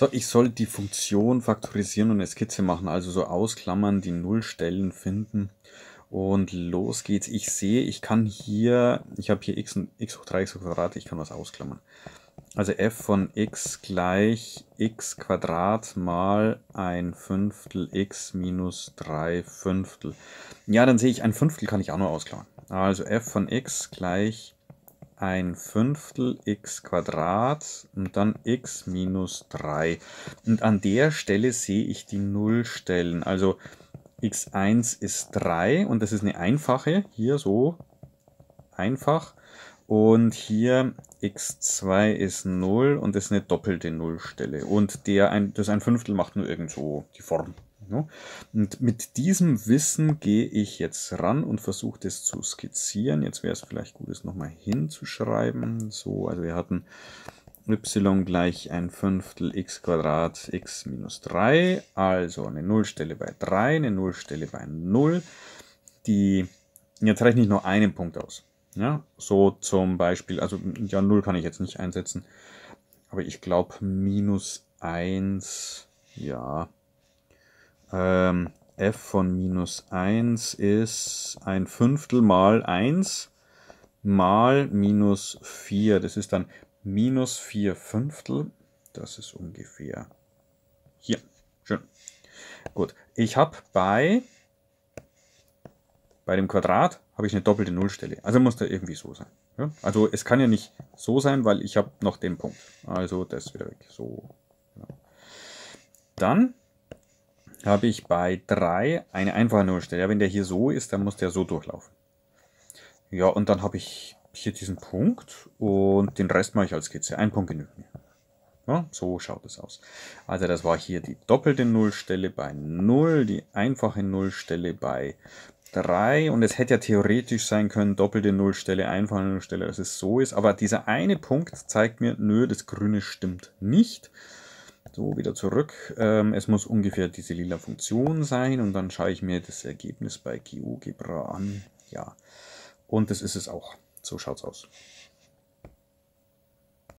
So, ich soll die Funktion faktorisieren und eine Skizze machen, also so ausklammern, die Nullstellen finden. Und los geht's. Ich sehe, ich kann hier, ich habe hier x, und, x hoch 3, x hoch Quadrat, ich kann was ausklammern. Also f von x gleich x Quadrat mal ein Fünftel x minus 3 Fünftel. Ja, dann sehe ich, ein Fünftel kann ich auch nur ausklammern. Also f von x gleich ein Fünftel x Quadrat und dann x minus 3. Und an der Stelle sehe ich die Nullstellen. Also x1 ist 3 und das ist eine einfache, hier so einfach. Und hier x2 ist 0 und das ist eine doppelte Nullstelle. Und der ein, das ein Fünftel macht nur irgendwo die Form. Ne? Und mit diesem Wissen gehe ich jetzt ran und versuche das zu skizzieren. Jetzt wäre es vielleicht gut, es nochmal hinzuschreiben. So, also wir hatten y gleich ein Fünftel x Quadrat x minus 3, also eine Nullstelle bei 3, eine Nullstelle bei 0. Die, jetzt rechne ich nur einen Punkt aus. Ja, so zum Beispiel, also ja, 0 kann ich jetzt nicht einsetzen, aber ich glaube minus 1, ja, ähm, f von minus 1 ist ein Fünftel mal 1 mal minus 4. Das ist dann minus 4 Fünftel. Das ist ungefähr hier. Schön. Gut, ich habe bei, bei dem Quadrat habe ich eine doppelte Nullstelle. Also muss da irgendwie so sein. Ja? Also es kann ja nicht so sein, weil ich habe noch den Punkt. Also das wieder weg. So. Ja. Genau. Dann habe ich bei 3 eine einfache Nullstelle. Wenn der hier so ist, dann muss der so durchlaufen. Ja, und dann habe ich hier diesen Punkt und den Rest mache ich als Skizze. Ein Punkt genügt mir. Ja, so schaut es aus. Also das war hier die doppelte Nullstelle bei 0, die einfache Nullstelle bei 3 und es hätte ja theoretisch sein können, doppelte Nullstelle, einfache Nullstelle, dass es so ist, aber dieser eine Punkt zeigt mir, nö, das Grüne stimmt nicht. So, wieder zurück. Ähm, es muss ungefähr diese lila Funktion sein und dann schaue ich mir das Ergebnis bei GeoGebra an. Ja, und das ist es auch. So schaut's aus.